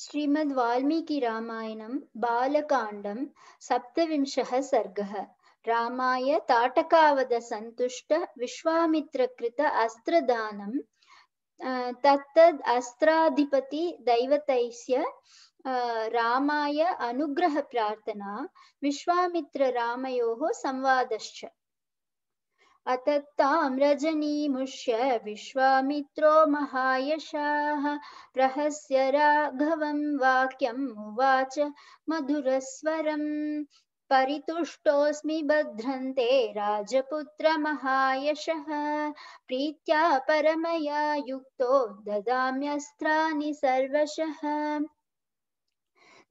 श्रीमद् वाल्मीकिरामायणं बालकाण्डं सप्तविंशः सर्गः रामाय ताटकावदसन्तुष्ट विश्वामित्रकृत अस्त्रदानं तत्तद् अस्त्राधिपति दैवतैस्य रामाय अनुग्रहप्रार्थना विश्वामित्ररामयोः संवादश्च अतत्तां रजनीमुष्य विश्वामित्रो महायशाः प्रहस्य राघवं वाक्यम् उवाच मधुरस्वरम् परितुष्टोऽस्मि राजपुत्र महायशः प्रीत्या परमया युक्तो ददाम्यस्त्राणि सर्वशः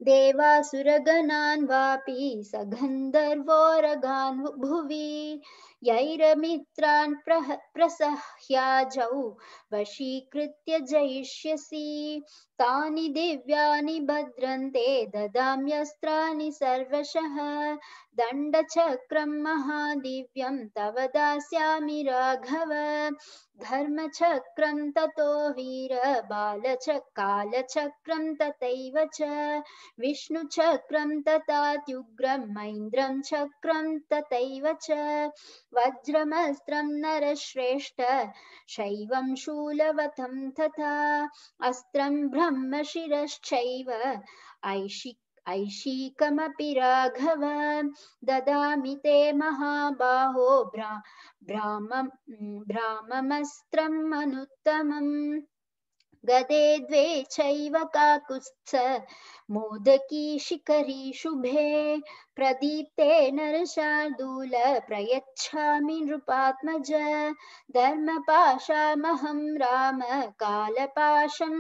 देवासुरगणान् वापि सगन्धर्वोरगान् भुवि यैरमित्रान् प्रह प्रसह्याजौ वशीकृत्य जयिष्यसि तानि दिव्यानि भद्रन्ते ददाम्यस्त्राणि सर्वशः दण्डचक्रं महादिव्यं तव दास्यामि राघव धर्मचक्रं ततो वीर बालच कालचक्रं तथैव च विष्णुचक्रं ततात्युग्रं मैन्द्रं चक्रं तथैव च नर श्रेष्ठ शैव शूलवतम तथा अस्त्र ब्रह्मशिरश्चैव ऐषिक ऐषीकमपि राघव ददामि ते महाबाहो ब्रा ब्राह्ममस्त्रम् अनुत्तमम् गदे द्वे चैव काकुत्स मोदकी शिखरी शुभे प्रदीप्ते नरशार्दूल प्रयच्छामि नृपात्मज धर्मपाशामहं राम कालपाशं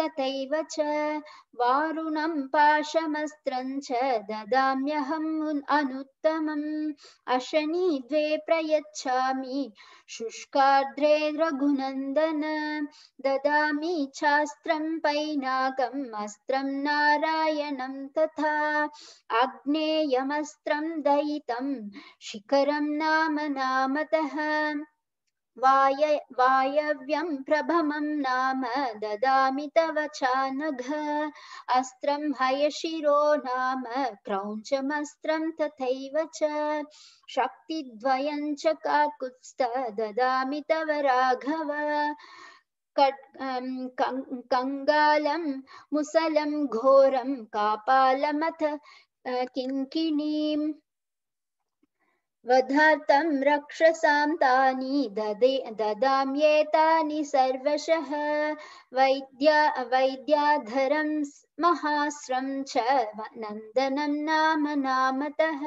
तथैव च वारुणं पाशमस्त्रं च ददाम्यहम् अनुत् उत्तमम् अशनि द्वे प्रयच्छामि शुष्कार्द्रे रघुनन्दन ददामि शास्त्रं पैनाकम् अस्त्रं नारायणं तथा आग्नेयमस्त्रं दयितं शिखरं नाम नामतः वाय वायव्यं प्रभमं नाम ददामि तव चानघ अस्त्रं हयशिरो नाम क्रौञ्चमस्त्रं तथैव च शक्तिद्वयं च काकुत्स्थ ददामि तव राघव अं, कङ्गालं मुसलं घोरं कापालमथ किङ्किणीम् वधार्थं रक्षसां तानि ददे ददाम्येतानि सर्वशः वैद्या वैद्याधरं महास्रं च नन्दनं नाम नामतः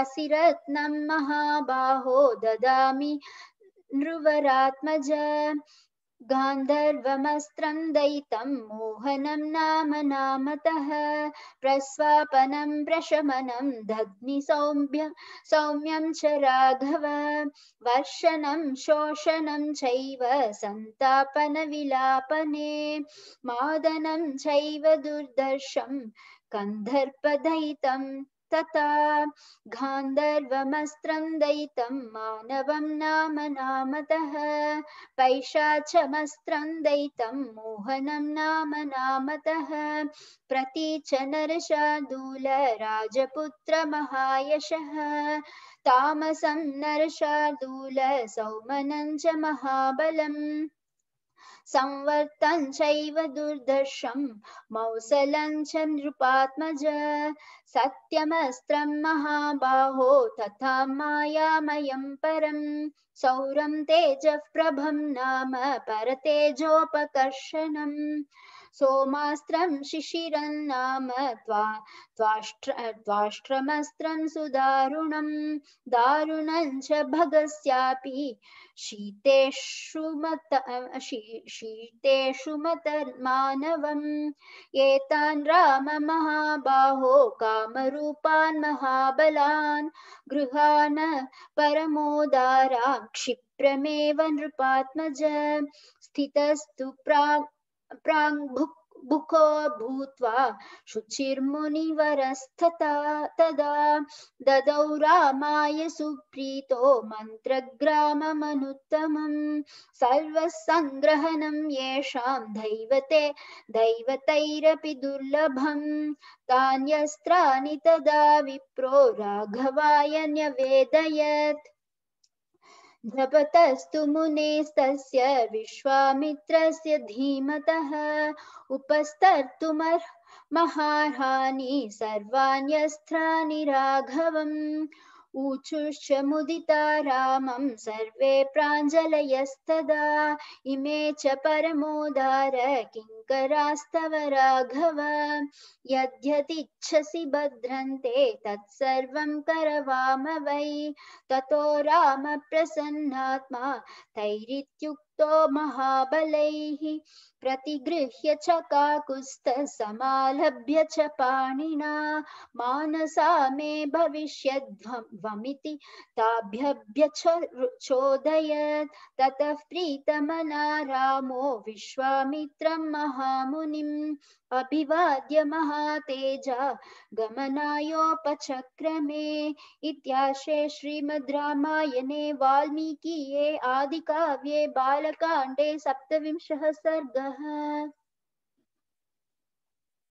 असिरत्नं महाबाहो ददामि नृवरात्मज गान्धर्वमस्त्रं दयितं मोहनं नाम नामतः प्रस्वापनं प्रशमनं दग्नि सौम्य सौम्यं च राघव वर्षनं शोषणं चैव सन्तापनविलापने मादनं चैव दुर्दर्शं कन्दर्पदयितं तथा गान्धर्वमस्त्रं दयितं मानवं नाम नामतः पैशाचमस्त्रं दयितं मोहनं नाम नामतः प्रतीचनर्षादूलराजपुत्रमहायशः तामसं नरशादूलसौमनं च महाबलम् संवर्तन चैव दुर्दर्शम मौसलं च नृपात्मज सत्यमस्त्रं महाबाहो तथा मायामयं परम् सौरं तेजः प्रभं नाम परतेजोपकर्षणम् सोमास्त्रं शिशिरन्नाम त्वा त्वाष्ट्र त्वाष्ट्रमस्त्रं सुदारुणं दारुणं च भगस्यापि शीतेषु मत शीतेषु मतर्मानवम् एतान् राममहाबाहो कामरूपान् महाबलान् गृहान् परमोदारा क्षिप्रमेव नृपात्मज स्थितस्तु प्राग् प्राङ्भुक् बुको भूत्वा शुचिर्मुनिवरस्तता तदा ददौ रामाय सुप्रीतो मन्त्रग्राममनुत्तमम् सर्वसङ्ग्रहणं येषां दैवते दैवतैरपि दुर्लभम् तान्यस्त्राणि तदा विप्रो राघवाय न्यवेदयत् धपतस्तु मुनेस्तस्य विश्वामित्रस्य धीमतः उपस्तर्तुमर्ह महार्हानि सर्वाण्यस्त्राणि राघवम् ऊचुश्च मुदिता रामं सर्वे प्राञ्जलयस्तदा इमे च परमोदार किं शङ्करास्तव राघव यद्यतिच्छसि भद्रन्ते तत्सर्वं करवाम वै ततो रामप्रसन्नात्मा तैरित्युक्तो महाबलैः प्रतिगृह्य च काकुस्तसमालभ्य च पाणिना मानसा मे भविष्यध्वमिति ताभ्यभ्य चोदयत् ततः प्रीतमना रामो विश्वामित्रं महा महामुनिम् अभिवाद्य महातेज गमनायोपचक्रमे इत्याशे श्रीमद् रामायणे वाल्मीकिये आदिकाव्ये बालकाण्डे सप्तविंशः सर्गः